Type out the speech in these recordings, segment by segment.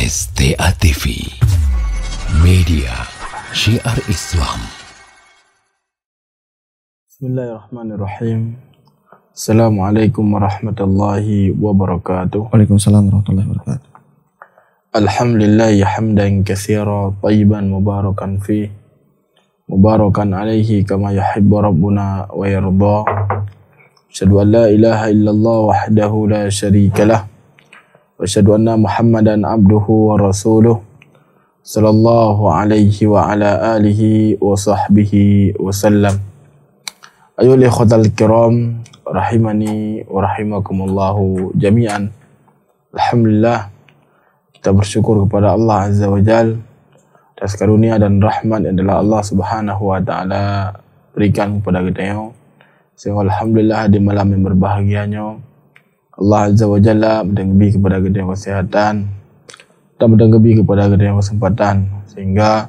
ST TV Media Syiar Islam Bismillahirrahmanirrahim Assalamualaikum warahmatullahi wabarakatuh Waalaikumsalam warahmatullahi wabarakatuh Alhamdulillah ya hamdan kathira tayyiban mubarakan fi mubarakan alaihi kama yuhibbu rabbuna wa yarda Asyadu an la ilaha illallah wahdahu la syarikalah واشهد ان محمدا عبده wa صلى الله عليه وعلى اله وصحبه وسلم ايها الاخوه الكرام rahimani wa rahimakumullahu jami'an alhamdulillah kita bersyukur kepada Allah azza wa jal atas karunia dan rahmat yang adalah Allah subhanahu wa taala berikan kepada kita sehingga alhamdulillah di malam yang berbahagianya Allah Azza wa Jalla mendengar kepada kita yang kesihatan dan mendengar kepada kita yang kesempatan sehingga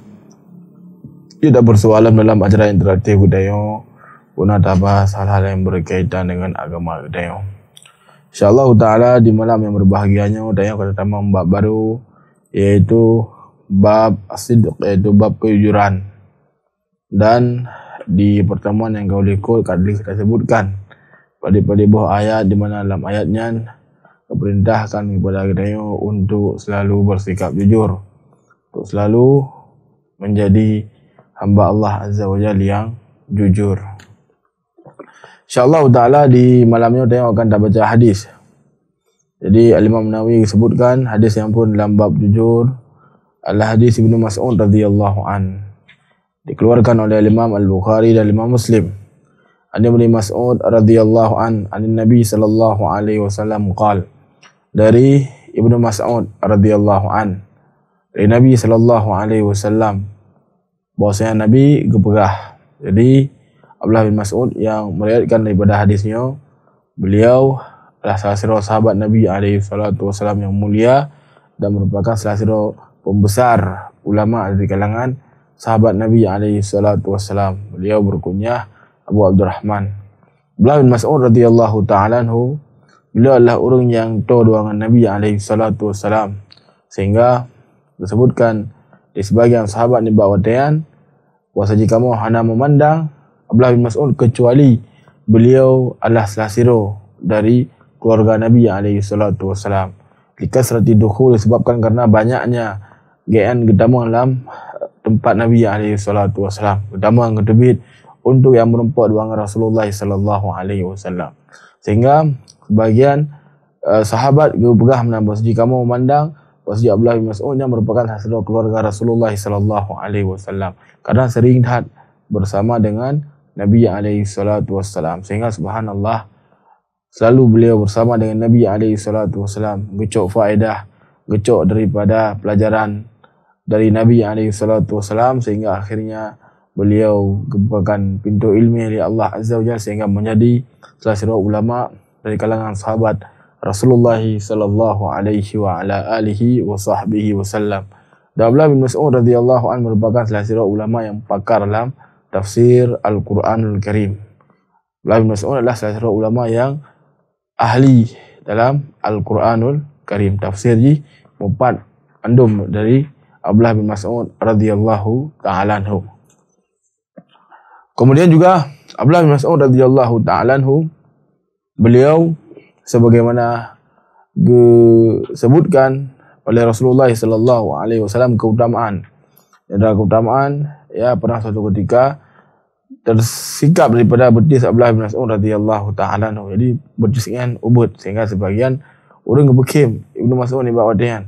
kita bersoalan dalam acara interaktif kita yang guna tabas hal-hal yang berkaitan dengan agama kita yang InsyaAllah ta'ala di malam yang berbahagianya kita yang kata tamam bab baru yaitu bab asiduk, yaitu bab kejujuran dan di pertemuan yang kau ikut kadang kita sebutkan daripada buah ayat di mana dalam ayatnya perintahkan kepada kita untuk selalu bersikap jujur untuk selalu menjadi hamba Allah Azza Wajalla yang jujur insyaAllah ta'ala di malam ini kita akan baca hadis jadi Al-Imam Nawawi sebutkan hadis yang pun dalam bab jujur adalah hadis Ibn Mas'ud radhiyallahu an dikeluarkan oleh Imam Al-Bukhari dan Imam Muslim An Ibn Mas'ud radhiyallahu an an Nabi sallallahu alaihi wasallam qal dari ibnu Mas'ud radhiyallahu an dari Nabi sallallahu alaihi wasallam bahwasanya Nabi gebrah. Jadi Abdullah bin Mas'ud yang meriwayatkan daripada hadisnya beliau adalah salah satu sahabat Nabi alaihi salatu wasallam yang mulia dan merupakan salah satu pembesar ulama dari kalangan sahabat Nabi alaihi salatu wasallam. Beliau berkunyah Abu Abdurrahman. Beliau bin Mas'ud radhiyallahu taala anhu, beliau adalah orang yang tahu doangan Nabi alaihi salatu wasalam. Sehingga disebutkan di sebagian sahabat ni bawa tayan puasa jika kamu hana memandang Abdullah bin Mas'ud kecuali beliau adalah selasiro dari keluarga Nabi alaihi salatu wasalam. Dikasrati dukhul disebabkan kerana banyaknya GN ketamu dalam tempat Nabi alaihi salatu wasalam. Ketamu yang kedebit untuk yang merempak dua Rasulullah sallallahu alaihi wasallam. Sehingga sebahagian uh, eh, sahabat gugah menambah sejak kamu memandang Wasi Abdullah bin Mas'ud yang merupakan hasil keluarga Rasulullah sallallahu alaihi wasallam. Kadang sering dihat bersama dengan Nabi alaihi salatu wasallam. Sehingga subhanallah selalu beliau bersama dengan Nabi alaihi salatu wasallam gecok faedah, gecok daripada pelajaran dari Nabi alaihi salatu wasallam sehingga akhirnya beliau kebukakan pintu ilmu dari Allah Azza wa Jalla sehingga menjadi salah seorang ulama dari kalangan sahabat Rasulullah sallallahu alaihi wa ala alihi wa sahbihi wasallam. Abdullah bin Mas'ud radhiyallahu anhu merupakan salah seorang ulama yang pakar dalam tafsir Al-Qur'anul Karim. Abdullah bin Mas'ud adalah salah seorang ulama yang ahli dalam Al-Qur'anul Karim tafsir ji empat andum dari Abdullah bin Mas'ud radhiyallahu ta'ala anhu. Kemudian juga Abdullah bin Mas'ud radhiyallahu ta'ala beliau sebagaimana disebutkan oleh Rasulullah sallallahu alaihi wasallam keutamaan adalah keutamaan ya pernah suatu ketika tersikap daripada betis Abdullah bin Mas'ud radhiyallahu ta'ala jadi betis ian ubud sehingga sebagian orang kebekim Ibnu Mas'ud ni bawa dia kan.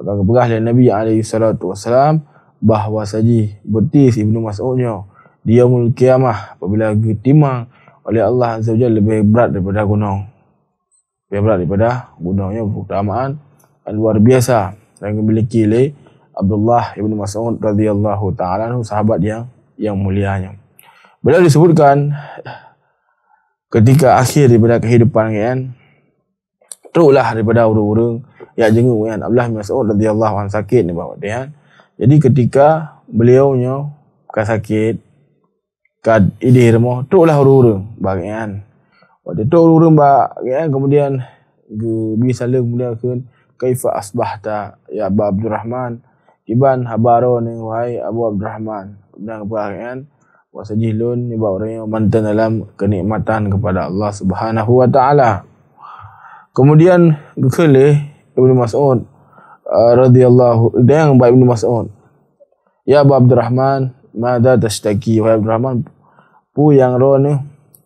maka kebegah oleh Nabi alaihi salatu wasallam bahawa saji betis Ibnu Mas'udnya di yaumul kiamah apabila ditimang oleh Allah azza wajalla lebih berat daripada gunung lebih berat daripada gunungnya keutamaan luar biasa yang dimiliki oleh Abdullah ibn Mas'ud radhiyallahu taala sahabat yang yang mulianya beliau disebutkan ketika akhir daripada kehidupan kan teruklah daripada urung-urung yang jenguk kan Abdullah bin Mas'ud radhiyallahu anhu sakit ni bawa dia jadi ketika beliaunya bukan sakit kad idir mo tu lah huru-huru bagian waktu tu huru-huru bagian kemudian ge bi sale kemudian ke kaifa asbahta ya eh, abu abdurrahman iban habaron wai abu abdurrahman dan bagian wasajilun ni baurin mantan dalam kenikmatan kepada Allah Subhanahu wa taala kemudian gekele ibnu mas'ud eh, radhiyallahu dan ibnu mas'ud ya abu abdurrahman mada tashtaki wahai Abdul Rahman pu yang ro ni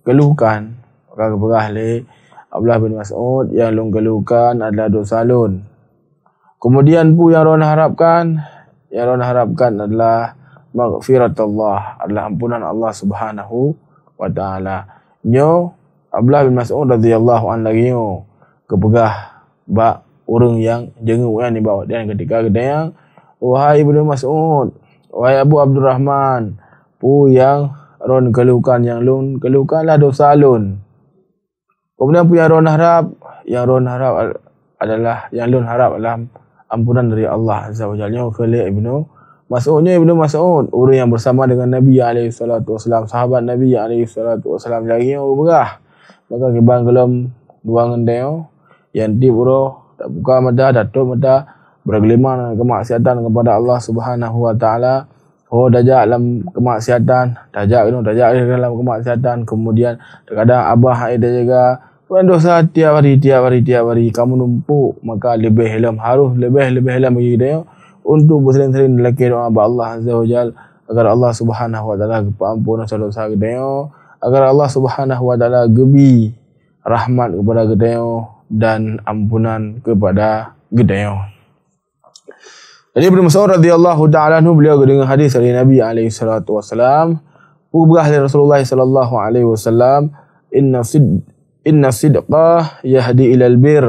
keluhkan orang berah le Abdullah bin Mas'ud yang long keluhkan adalah dosa lun kemudian pu yang ro harapkan yang ro harapkan adalah maghfirat Allah adalah ampunan Allah Subhanahu wa taala nyo Abdullah bin Mas'ud radhiyallahu anhu nyo kepegah ba orang yang jenguk yang dibawa dia ketika yang wahai Ibnu Mas'ud Wahai Abu Abdul Rahman. Pu yang Ron keluhkan. Yang lun Ron keluhkanlah dosa lun. Kemudian pu yang Ron harap. Yang Ron harap adalah. Yang lun harap adalah ampunan dari Allah Azza wa Jalla. Khalid Ibn Mas'udnya Ibn Mas'ud. Orang yang bersama dengan Nabi yang salatu SAW. Sahabat Nabi yang salatu SAW. Lagi yang berberah. Maka kebang kelam. Dua ngendeng. Yang tip uroh. Tak buka mata. Datuk mata. Mata bergelimang dengan kemaksiatan kepada Allah Subhanahu Wa Taala. Oh dajak dalam kemaksiatan, dajak itu dajak dalam kemaksiatan. Kemudian terkadang abah ada juga Tuan dosa tiap hari, tiap hari, tiap hari. Kamu numpuk, maka lebih helam. Harus lebih, lebih helam bagi kita. Ya. Untuk bersering-sering lelaki doa kepada Allah Azza wa Jal. Agar Allah subhanahu wa ta'ala keampunan dosa dosa kita. Ya. Agar Allah subhanahu wa ta'ala gebi rahmat kepada kita. Ya, dan ampunan kepada kita. Jadi Ibn Mas'ud radhiyallahu ta'ala anhu beliau dengan hadis dari Nabi alaihi salatu wasalam, "Ubrah dari Rasulullah sallallahu alaihi wasallam, inna sid inna sidqa yahdi ila al-bir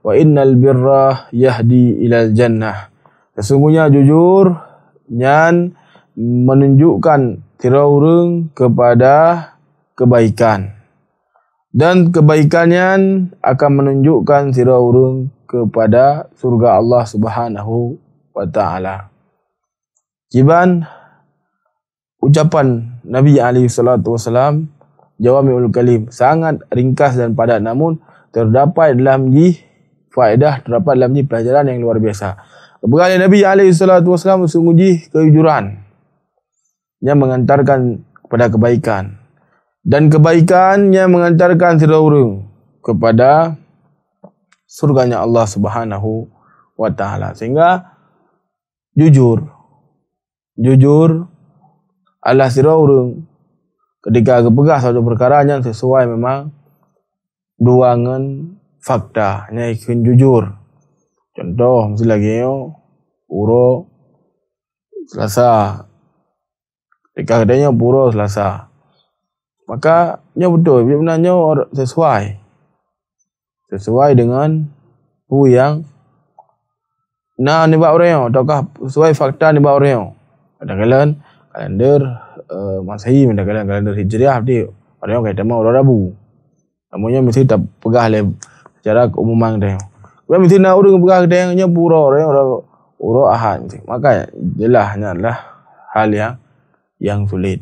wa inna al-birra yahdi ila al-jannah." Sesungguhnya jujur nyan menunjukkan tirawrung kepada kebaikan. Dan kebaikannya akan menunjukkan tirawrung kepada surga Allah Subhanahu wa ta'ala. Kiban ucapan Nabi Ali sallallahu alaihi wasallam Jawamiul Kalim sangat ringkas dan padat namun terdapat dalam ji faedah terdapat dalam ji pelajaran yang luar biasa. Kebenaran Nabi alaihi salatu wasallam menguji kejujuran yang mengantarkan kepada kebaikan dan kebaikannya mengantarkan seseorang kepada surganya Allah Subhanahu wa taala. Sehingga jujur jujur Allah sira urang ketika gepegah satu perkara yang sesuai memang duangan fakta nya ikun jujur contoh misal lagi yo puro selasa ketika adanya puro selasa maka nya betul sebenarnya sesuai sesuai dengan hu yang Nah ni buat orang yang Ataukah sesuai fakta ni buat orang yang Ada kalan kalender uh, eh, Ada kalan kalender hijriah Dia orang yang kaitan orang rabu Namanya mesti tak pegah le Secara keumuman dia Kemudian mesti nak urung pegah dia Yang pura orang yang Orang ahad mesti. Maka jelah adalah Hal yang Yang sulit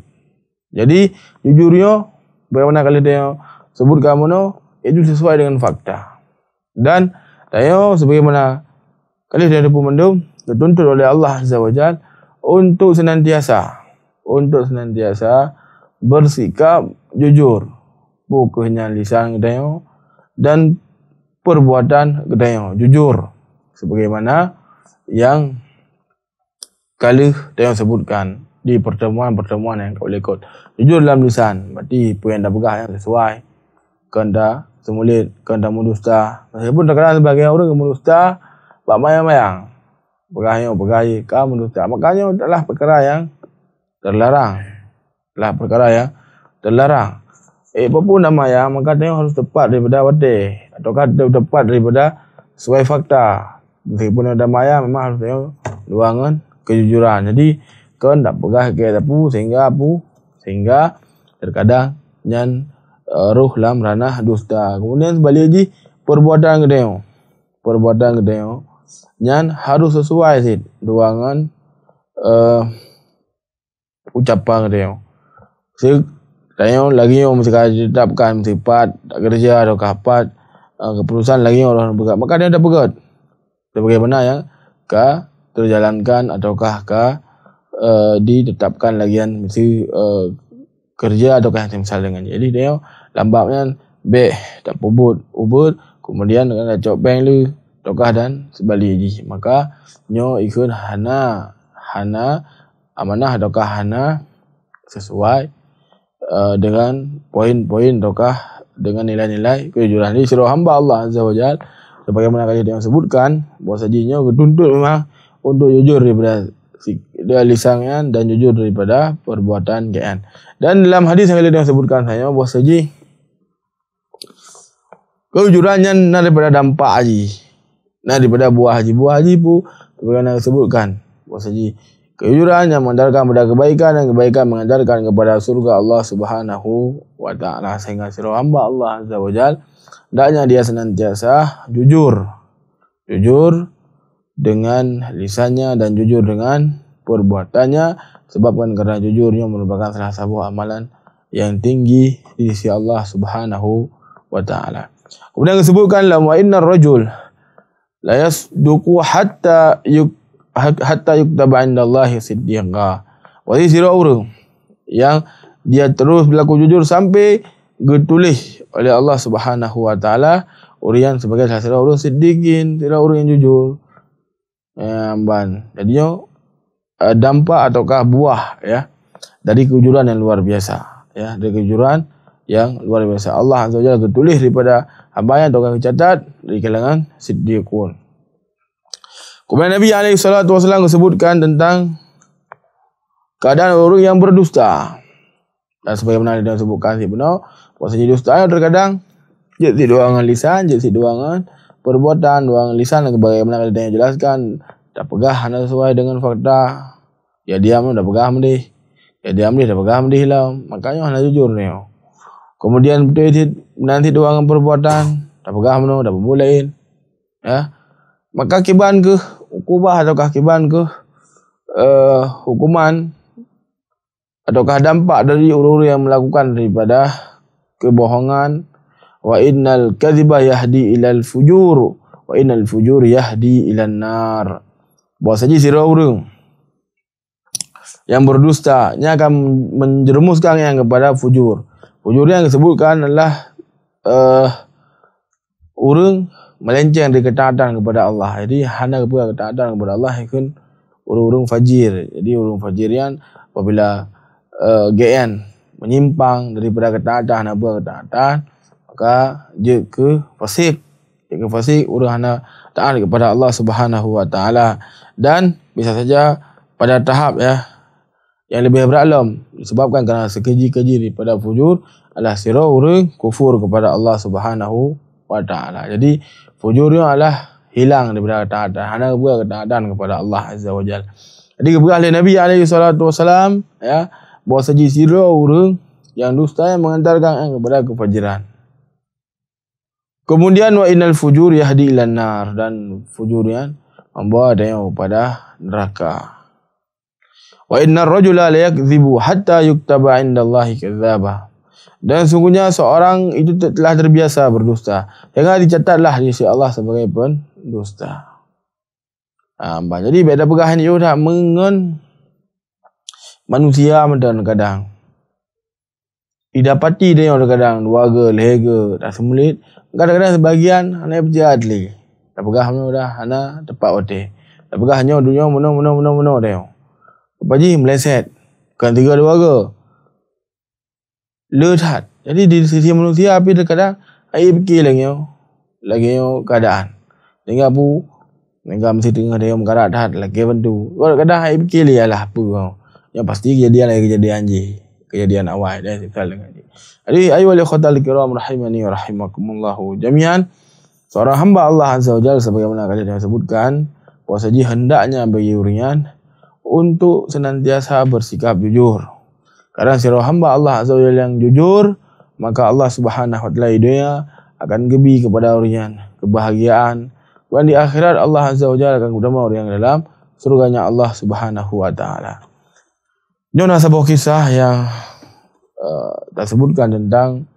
Jadi Jujurnya Bagaimana kalau dia Sebut kamu no, Itu sesuai dengan fakta Dan tayo sebagaimana Kali dia ada pun dituntut oleh Allah Azza wa Jal untuk senantiasa untuk senantiasa bersikap jujur bukannya lisan gedayo dan perbuatan gedayo jujur sebagaimana yang kali dia sebutkan di pertemuan-pertemuan yang kau lekot jujur dalam lisan berarti puan dah begah yang sesuai kau dah semulit kau dah mudusta meskipun terkadang sebagai orang yang mudusta Bak mayang-mayang. Bergayu-bergayu. Kamu dosa. Makanya adalah perkara yang terlarang. Adalah perkara yang terlarang. Eh, apa pun nama yang mengatakan harus tepat daripada wadi. Atau kata tepat daripada sesuai fakta. Meskipun ada maya memang harus tengok luangan kejujuran. Jadi, kan tak pegah ke apa sehingga apa sehingga terkadang nyan uh, ruh lam ranah dusta. Kemudian sebalik lagi perbuatan ke tengok. Perbuatan ke tengok. Dan harus sesuai sih doangan uh, eh, ucapan dia. Si dia lagi yang mesti kaji tetapkan sifat kerja atau kapat uh, keputusan lagi orang bergerak. Maka dia ada bergerak. Dia bagaimana yang ke terjalankan ataukah ke uh, ditetapkan lagi yang mesti uh, kerja ataukah yang misal dengan jadi dia lambaknya B tak ubud ubud kemudian dengan cop bang lu Rokah dan sebaliknya. Maka nyo ikut hana hana amanah rokah hana sesuai uh, dengan poin-poin rokah dengan nilai-nilai kejujuran ini seluruh hamba Allah azza wajal sebagaimana kali dia sebutkan bahawa sajinya dituntut memang untuk jujur daripada dia lisannya kan, dan jujur daripada perbuatan kan dan dalam hadis yang kali yang sebutkan saya bahawa saji kejujurannya yang daripada dampak aji Nah daripada buah haji buah haji pun sebagaimana disebutkan buah haji kejujuran yang mengandalkan kepada kebaikan dan kebaikan mengandalkan kepada surga Allah Subhanahu wa taala sehingga seluruh hamba Allah azza wajal hendaknya dia senantiasa jujur jujur dengan lisannya dan jujur dengan perbuatannya sebabkan kerana jujurnya merupakan salah satu amalan yang tinggi di sisi Allah Subhanahu wa taala. Kemudian disebutkan la wa innar rajul la yasduqu hatta yuk hatta yuktaba indallahi siddiqa wali zero orang yang dia terus berlaku jujur sampai ditulis oleh Allah Subhanahu wa taala orang sebagai salah seorang orang siddiqin tidak orang yang jujur ya, amban jadinya eh, dampak ataukah buah ya dari kejujuran yang luar biasa ya dari kejujuran yang luar biasa. Allah Azza Jalla tertulis daripada hamba yang dengan catat dari kalangan Siddiqun. Kemudian Nabi alaihi salatu wasallam sebutkan tentang keadaan orang yang berdusta. Dan sebagaimana dia sebutkan si benar, bahasanya dusta Ada terkadang jadi doangan lisan, jadi doangan perbuatan, dua lisan dan bagaimana dia yang jelaskan. Tak pegah anda sesuai dengan fakta. Ya diam, tak pegah mendih. Ya diam dia, pegah mendih lah. Makanya anda lah jujur ni. Kemudian dia nanti dua orang perbuatan, dah pegah mano, dah bermulain. Ya. Maka kiban ke ukubah ataukah kiban ke uh, hukuman ataukah dampak dari urur-urur yang melakukan daripada kebohongan wa innal kadhiba yahdi ilal fujur wa innal fujur yahdi ilan nar. Buat saja si orang yang berdusta, ia akan menjerumuskan yang kepada fujur. Ujurnya yang disebutkan adalah uh, eh, orang melenceng dari ketaatan kepada Allah. Jadi hana kepada ketaatan kepada Allah itu orang-orang fajir. Jadi orang fajirian apabila uh, eh, GN menyimpang daripada ketaatan kepada ketaatan maka dia ke fasik. Dia ke fasik orang hana taat kepada Allah Subhanahu wa taala dan bisa saja pada tahap ya yang lebih beralam sebabkan kerana sekeji-keji daripada fujur adalah sirah kufur kepada Allah Subhanahu wa taala. Jadi fujur itu adalah hilang daripada ketaatan, hanya kepada ketaatan kepada Allah Azza wa Jal. Jadi kepada oleh Nabi alaihi salatu wasalam ya, bahawa saja sirah yang dusta yang mengantarkan eh, kepada kefajiran. Kemudian wa innal fujur yahdi ilan nar dan fujur membawa dia kepada neraka. Wa inna rajula layakdhibu hatta yuktaba indallahi kadzdzaba. Dan sungguhnya seorang itu telah terbiasa berdusta. Hingga dicatatlah di sisi Allah sebagai pendusta. Ah, jadi beda pegahan itu sudah mengen manusia dan kadang didapati dia yang kadang dua ke lega tak semulit kadang-kadang sebahagian anak berjahat lagi tak pegah mana dah anak tepat otak tak pegah hanya dunia mana mana mana mana dia Pak Haji meleset. Bukan tiga dua ke. Lihat. Jadi di sisi manusia api terkadang air pergi lagi. Lagi keadaan. Tengah pun. tengah mesti tengah dia mengarat lagi bantu. Kadang-kadang air pergi lagi lah. Apa. Yang pasti kejadian lagi kejadian je. Kejadian awal. Dan eh, sekali dengan dia. Jadi ayu wali khutal kiram rahimani wa rahimakumullahu jamian. Seorang hamba Allah Azza wa Jal sebagaimana kata dia sebutkan. Puasa hendaknya bagi urian untuk senantiasa bersikap jujur. Karena siapa hamba Allah Azza wa yang jujur, maka Allah Subhanahu wa taala dunia akan gebi kepada orangnya kebahagiaan. Dan di akhirat Allah Azza wa akan bersama orang yang dalam surganya Allah Subhanahu wa taala. Jona sebuah kisah yang uh, eh, tersebutkan tentang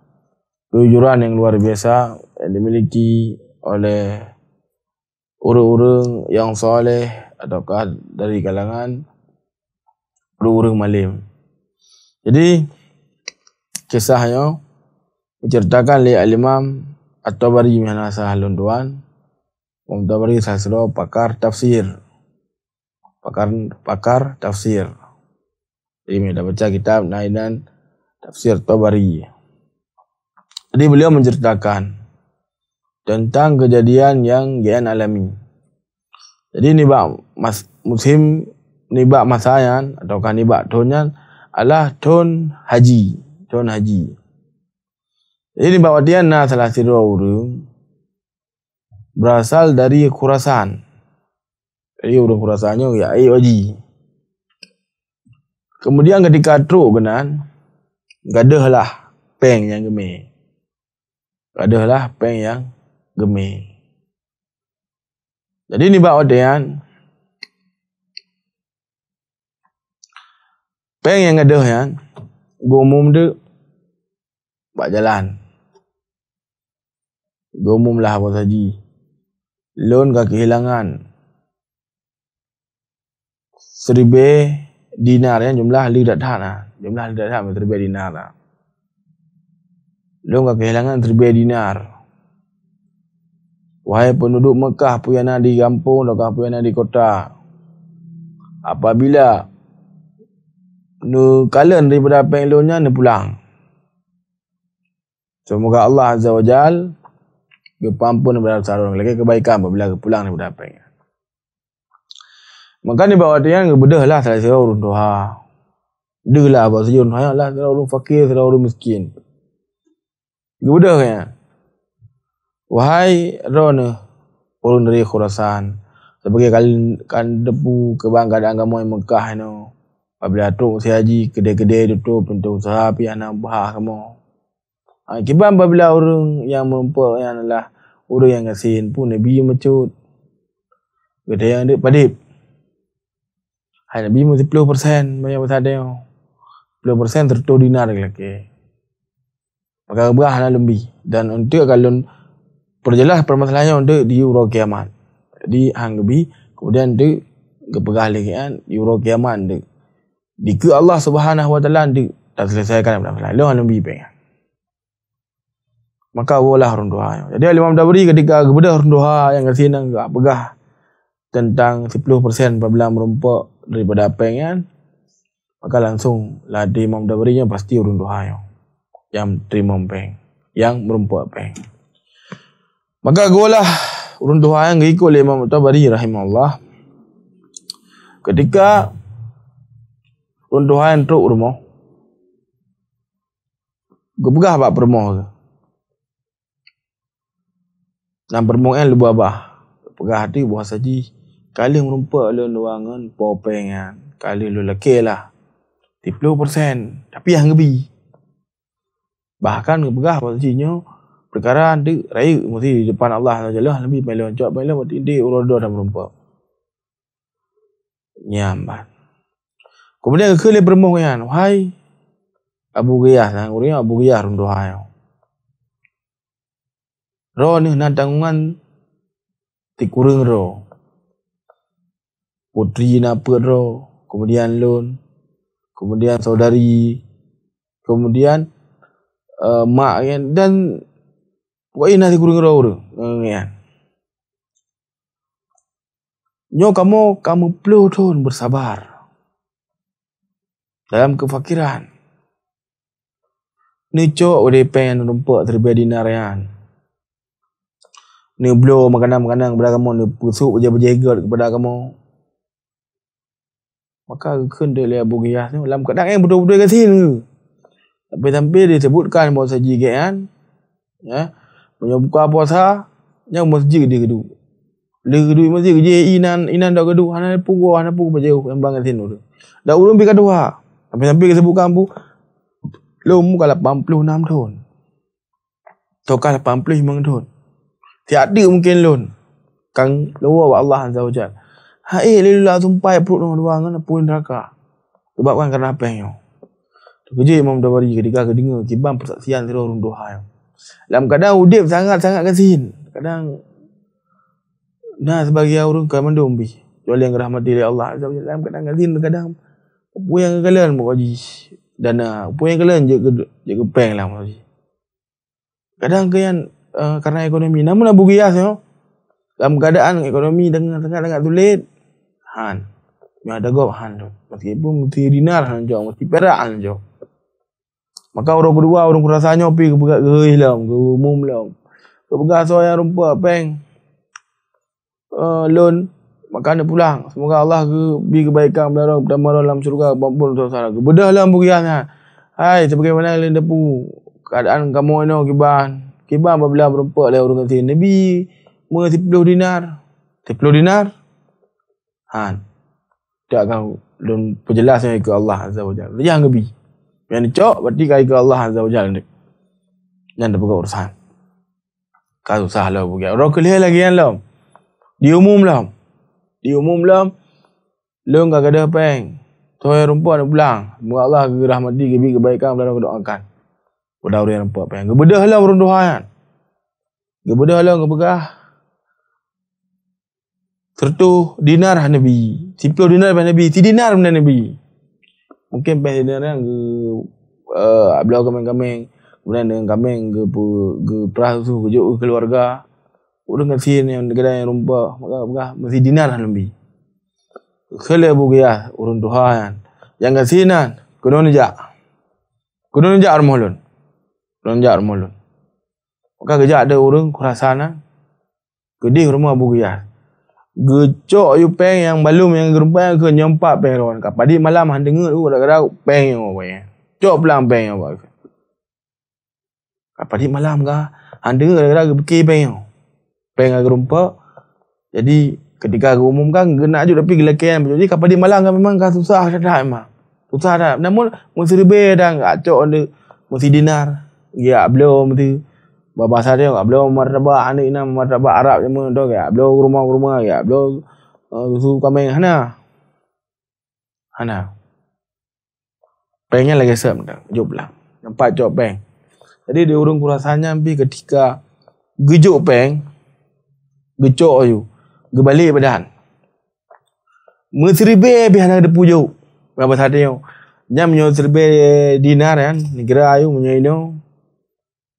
kejujuran yang luar biasa yang dimiliki oleh orang-orang yang soleh ataukah dari kalangan orang malim. Jadi kisahnya menceritakan oleh al-Imam At-Tabari bin Asahlun Tuan Imam tabari sahaja pakar tafsir pakar pakar tafsir jadi kita baca kitab Nainan Tafsir Tabari jadi beliau menceritakan tentang kejadian yang dia alami jadi nibak mas, musim nibak masayan atau ataukah nibak tonnya adalah ton haji, ton haji. Jadi nibak wadian na salah siru berasal dari kurasan. Jadi urung Khurasannya ya ai haji. Kemudian ketika tu kenan lah peng yang gemi. lah peng yang gemi. Jadi ni buat odean. Peng yang ada ya. Gomum de buat jalan. Gomum lah apa saja. Lon ke kehilangan. Seribu dinar yang jumlah lidah dah lah. Jumlah lidah dah seribu dinar lah. Lon ke kehilangan seribu dinar. Lah. Wahai penduduk Mekah puyana di kampung dan puyana di kota. Apabila nu kalen daripada pengelonnya nu pulang. Semoga Allah Azza wa Jal berpampun daripada sarung lagi kebaikan apabila pulang daripada pengelon. Maka ni bawa dia yang bedah lah salah seorang orang tuha. Dia lah bawa sejuruh. Hayat lah salah orang fakir, salah orang miskin. Dia bedah kan? Wahai Rona, ulun dari Khurasan. Sebagai kali kan debu kebanggaan agama yang Mekah ini. Apabila atuk si haji, kedai-kedai tutup untuk usaha api anak bahar kamu. Akibat ha, apabila orang yang mempunyai yang adalah orang yang kasihan pun Nabi mecut. Kata yang ada padip. Hai Nabi mesti 10% banyak bersada. 10% tertutup dinar lagi. Maka berah lah lebih. Dan untuk kalau Perjelas permasalahannya, dia di Euro Kiamat. Di Anggbi. Kemudian dia kepegah lagi kan. Euro Kiamat dia. Dika Allah subhanahu wa ta'ala dia tak selesaikan permasalahan. Dia orang lebih pengen. Kan. Maka wala runduha. Jadi Imam Dabri ketika kepada runduha yang kesinan ke pegah tentang 10% apabila merumpuk daripada pengen. Kan, maka langsung lah di Imam Dabri pasti runduha yang terima peng. Yang merumpuk peng. Maka gualah runtuhan yang diikut oleh Imam Tabari rahimahullah. Ketika runtuhan truk rumah. Gebegah bak permoh tu. Dan permoh kan lebuh abah. Pegah hati buah saji. Kali merumpa lu nuangan popengan. Kali lu lelaki lah. 10% Tapi yang lebih. Bahkan gebegah buah sajinya perkara de raya mesti di depan Allah Subhanahu Wa lebih melawan jawab melawan mesti de urang dua dan berempa. Nyaman. Kemudian ke le bermuh kan, Abu Ghiyah dan urang Abu Ghiyah rundu hayo. Oh. Ro ni nan tanggungan ti kurung ro. Putri na ro, kemudian lun, kemudian saudari, kemudian uh, mak kan? dan Wah ini nanti kurang rau hmm, ya. Nyo kamu kamu perlu tuan bersabar dalam kefakiran. Ni cok udah pengen rumput terbiar dinar yang. Ni blow makanan-makanan kepada kamu. Ni pusuk berjaga-jaga kepada kamu. Maka kena dia lihat bugiah ni. Dalam kadang yang betul-betul kasi ni. Tapi sampai disebutkan bahawa saji kan. Ya. Yeah. Punya buka puasa, nya masjid dia kedu. Dia kedu masjid kerja inan inan dah kedu, hanan pugu hanan pugu jauh yang bangat sini tu. Dak ulun pi kedua. Tapi sampai ke sebuah kampung. Lum muka 86 tahun. Tokah 85 tahun. Tiada mungkin lun. Kang lawa wa Allah azza wajal. Hai eh, lilu la sumpai perut nomor dua ngan pun neraka. Sebab kan kenapa yang yo. Tu kerja Imam Dawari ketika kedengar kibam persaksian tiro runduh yang. Dalam kadang udib sangat-sangat kasihin. Kadang nah sebagai orang kau mandu umbi. Jual yang rahmat diri Allah Azza wa Dalam kadang kasihin kadang apa yang kalian buat haji. dana uh, apa yang kalian jaga jaga peng lah haji. Kadang kalian uh, karena ekonomi namun abu lah gias yo. Lah, Dalam keadaan ekonomi dengan tengah-tengah sulit. Han. Ya ada go han mati pun mesti dinar lah, han jo, mesti perak han jo. Maka orang kedua orang rasanya pi ke pegat gerih lah, gerumum lah. Ke pegat so yang rumpa peng. Uh, loan maka nak pulang. Semoga Allah ke bi kebaikan benar pertama dalam syurga maupun dalam neraka. Bedah lah ambugian ha. Lah. Hai, sebagaimana lain depu keadaan kamu ini kibah, kibah, apabila berupa oleh orang kata Nabi mengasih puluh dinar. Sepuluh dinar. Ha. Tak akan dan perjelasnya ikut Allah Azza wajalla. Jalla. Jangan kebi. Yang dicok berarti kaya Allah Azza wa Jalla. Yang ada pegawai urusan. Kau usah lah pergi. Orang kelih lagi yang lah. Diumum lah. Diumum lah. Lu enggak ada apa yang. Tuhan yang rumput nak pulang. Semoga Allah rahmati kebi kebaikan. Belum aku doakan. Pada orang yang rumput apa yang. Gebedah lah orang doa kan. Gebedah lah orang kebegah. Tertuh dinar Nabi. Sipil dinar Nabi. Ti dinar Nabi. Nabi mungkin band general kan ke uh, eh, belau kaming-kaming kemudian dengan kaming ke pu, ke perah tu ke jok keluarga orang kat sini yang kedai yang rumpah maka maka mesti dinar lah lebih kele bu ya urun duha kan. yang kat sini kan kuno ni jak kuno ni jak armolun kuno ni jak armolun maka kerja ada orang kurasana kan. kedih rumah bu ya Gecok you peng yang balum yang gerbang ke nyempak peng orang kapal. Di malam han dengar tu kada peng yang apa ya. Cok pulang peng yang apa. Kapal di malam ka han dengar kada kada ke peng yang. Peng yang gerumpak. Jadi ketika umum kan kena aja tapi gelakian. Jadi kapal di malam kan memang kan susah sadar memang. Susah dah. Namun mesti be dan gacok ni mesti dinar. Ya belum mesti. Di berbahasa dia kak beliau martabak ane ina martabak arab je mun dok ya beliau rumah rumah ya beliau uh, su kami hana hana pengen lagi sem dah job lah nampak job bang jadi dia urung kurasanya ambil ketika gejuk peng gejuk ayu gebali badan menteri be be hana de pujuk berbahasa dia nya menyo dinar kan negara ayu menyo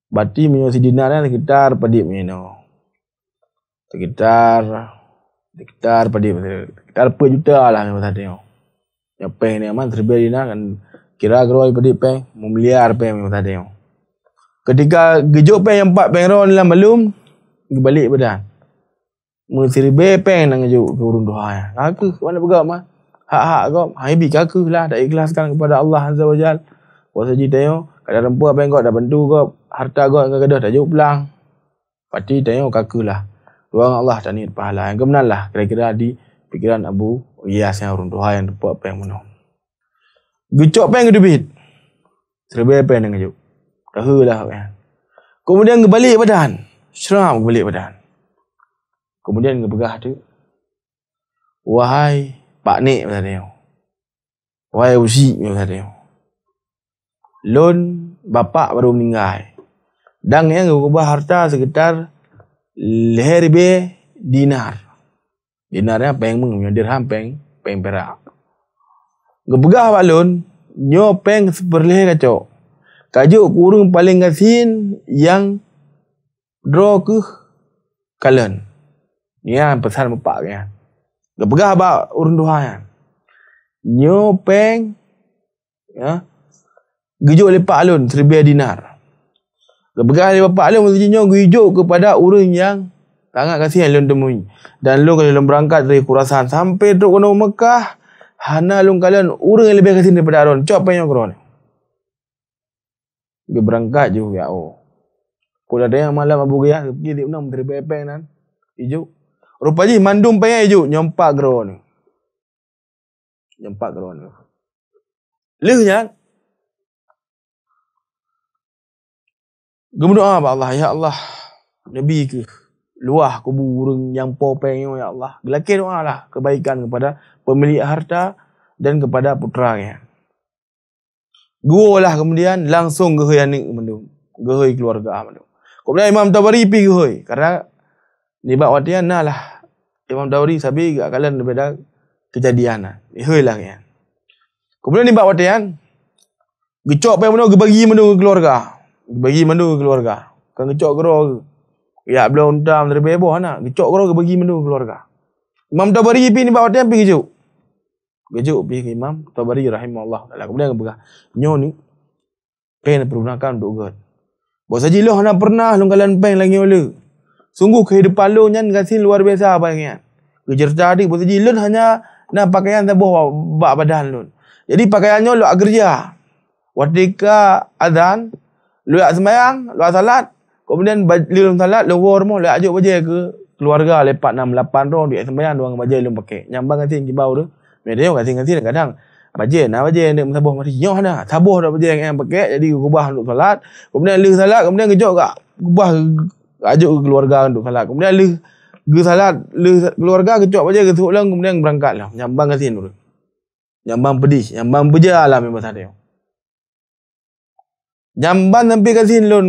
Berarti punya si dinar kan sekitar pedik punya Sekitar sekitar pedik sekitar per juta lah yang tadi no. Yang peng ni aman serba dinar kan kira kira pedik peng memiliar peng yang tadi Ketika gejuk peng yang empat peng roh ni lah belum balik badan. Mesiribe peng nang gejuk ke urung doha ya. Aku mana pegak mah? Hak-hak kau. Habis kakulah. Tak ikhlaskan kepada Allah Azza wa Jal. Kau Kat dalam buah apa yang kau dah bantu kau. Harta kau yang kau dah jauh pulang. Pati tanya kau kaka lah. Luang Allah tak niat pahala. Yang kemenan lah. Kira-kira di pikiran Abu Iyas yang orang tuha yang buat apa yang menuh. Gecok apa yang kau dubit. Terlebih apa yang dia ngejuk. Tahu lah. Ya. Kemudian kebalik badan. Seram kebalik badan. Kemudian kau kebegah tu. Wahai Pak Nek Wahai Usik Wahai Usik Lun, bapa baru meninggal. Dan yang gubah harta sekitar leherbe dinar. Dinarnya peng mung dirham peng peng perak. Gebegah balon nyo peng berleher kaco. Kaju kurung paling gasin yang draw ke kalen. Ni yang pesan bapa ya. Gebegah ba urunduhan. Ya. Nyo peng ya. Gijuk oleh Pak Alun seribu dinar. Kepegang oleh Pak Alun mestinya gijuk kepada orang yang sangat kasih yang Alun temui. Dan Alun kalau Alun berangkat dari Kurasan sampai duduk ke Mekah. Hana Alun kalian orang yang lebih kasih daripada Alun. Cuk apa yang korang ni? Dia berangkat juga. Ya oh. Kalau ada yang malam Abu Gaya pergi di Unang menteri Pepeng kan. Ijuk. Rupanya mandum payah ijuk. Nyempak gerau ni. Nyempak gerau ni. Lihat Gue berdoa pada ya Allah, ya Allah, Nabi ke luah kubur yang popeng ya Allah. Gelakir doa lah kebaikan kepada pemilik harta dan kepada putera nya. lah kemudian langsung ke hoi anik mendung, ke hoi keluarga mendung. Kemudian Imam Tabari pi ke hoi, karena ni wadian nah lah. Imam Tabari sabi gak kalian berbeda kejadian lah. Ni hoi lah ya. kemudian. Kemudian ni bak watian, gecok pun mendung, gebagi mendung keluarga bagi mandu keluarga. Kan kecok gerok. Ya belum undam dari beboh anak. Kan, kecok gerok bagi mandu keluarga. Imam Tabari pi ni bawa tempi kecok. Kecok pi ke Imam Tabari rahimahullah. Lah kemudian kebuka. Nyo ni pen pergunakan untuk gerok. Bos saja lah nak pernah lu kalian pen lagi oleh. Sungguh kehidupan lu nyan gasil luar biasa apa yang ya. Kejar tadi bos saja lu hanya nak pakaian tabuh bak badan lu. Jadi pakaiannya lu agerja. Wadika adan luat semayang, luat salat, kemudian lilum salat, luar mo, luat ajuk bajai ke keluarga lepak enam lapan ron duit semayang doang bajai lum pakai. Nyambang ngati kibau tu. Mereka Media kasi ngati kadang. Bajai nah bajai nak sabuh mari nyoh dah. Sabuh dah bajai yang pakai jadi gubah untuk salat. Kemudian lilum salat, kemudian ngejok gak. Gubah ajuk keluarga untuk salat. Kemudian lilum salat le keluarga kecok aja ke kemudian berangkat lah nyambang ke sini nyambang pedis, nyambang beja lah memang tadi Jamban sampai ke sini lon.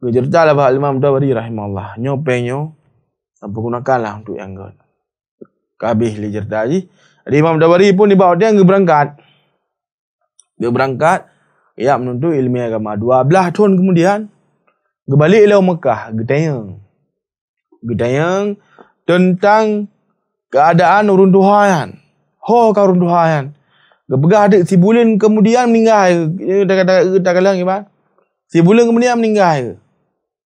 cerita lah bahagian Imam Dabari rahimahullah. Nyopengnya. Sampai gunakanlah untuk yang kau. Kabih li cerita je. Jadi Imam Dawari pun dibawa dia yang berangkat. Dia berangkat. Ya menuntut ilmu agama. Dua belah tahun kemudian. Kebalik ke lah Mekah. Getayang. Getayang. Tentang keadaan runtuhan. Ho kau runtuhan. Pegah ada si bulan kemudian meninggal. Dia kata kata kata iman. Si bulan kemudian meninggal.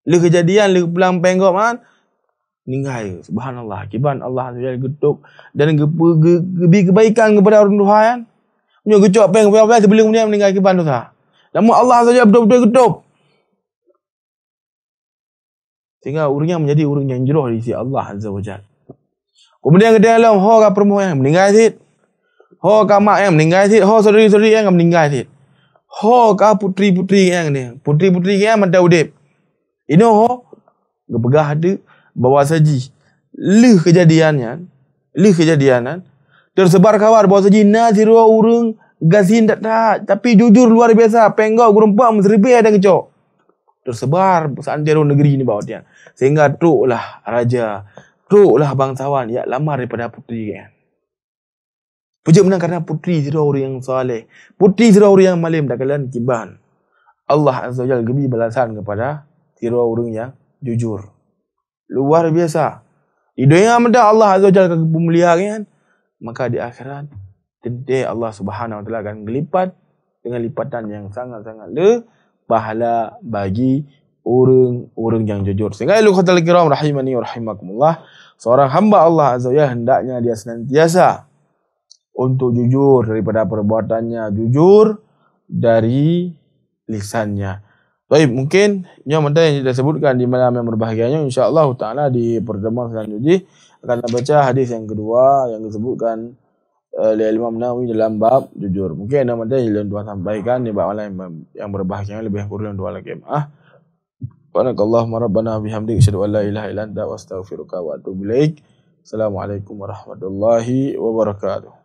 Le kejadian le pulang pengok kan. Meninggal. Subhanallah. Kiban Allah Subhanahu getuk dan gebi kebaikan kepada orang tua kan. Punya gecok peng si bulan kemudian meninggal kiban dosa. Namun Allah saja betul-betul getuk. Sehingga urungnya menjadi urung yang jeroh di sisi Allah Azza wa Kemudian ke dalam hora permohonan meninggal sih. Ho ka mak yang meninggal sikit. Ho saudari-saudari yang meninggal sikit. Ho ka putri putri yang ni. putri putri yang mata udip. Ini ho. Gepegah ada. Bawa saji. lih kejadiannya. Kan. lih kejadiannya. Kan. Tersebar kawar bawa saji. na Nasiru urung. Gasin tak tak. Tapi jujur luar biasa. Penggau gurumpak menerbih ada kecok. Tersebar seantero negeri ni bawa dia. Sehingga teruklah raja. Teruklah bangsawan. Yang lama daripada putri yang. Puja menang kerana puteri Zira orang yang soleh. Puteri Zira orang yang malim dah kalian kibahan. Allah Azza wa Jalla gemi balasan kepada Zira orang yang jujur. Luar biasa. Di dunia menda Allah Azza wa Jalla kan. Maka di akhirat. Tentu Allah Subhanahu Wa Taala akan gelipat dengan lipatan yang sangat-sangat le pahala bagi orang-orang yang jujur. Sehingga ilmu kata lagi rahimani rahimakumullah. Seorang hamba Allah Azza wa hendaknya dia senantiasa untuk jujur daripada perbuatannya, jujur dari lisannya. Baik, mungkin ini yang yang kita sebutkan di malam yang berbahagianya. InsyaAllah ta'ala di pertemuan selanjutnya akan baca hadis yang kedua yang disebutkan eh, oleh uh, Imam Nawawi dalam bab jujur. Mungkin ada mata yang dua sampaikan di bab malam yang berbahagianya lebih kurang yang dua lagi. Ah. Subhanakallahumma rabbana bihamdika asyhadu Assalamualaikum warahmatullahi wabarakatuh.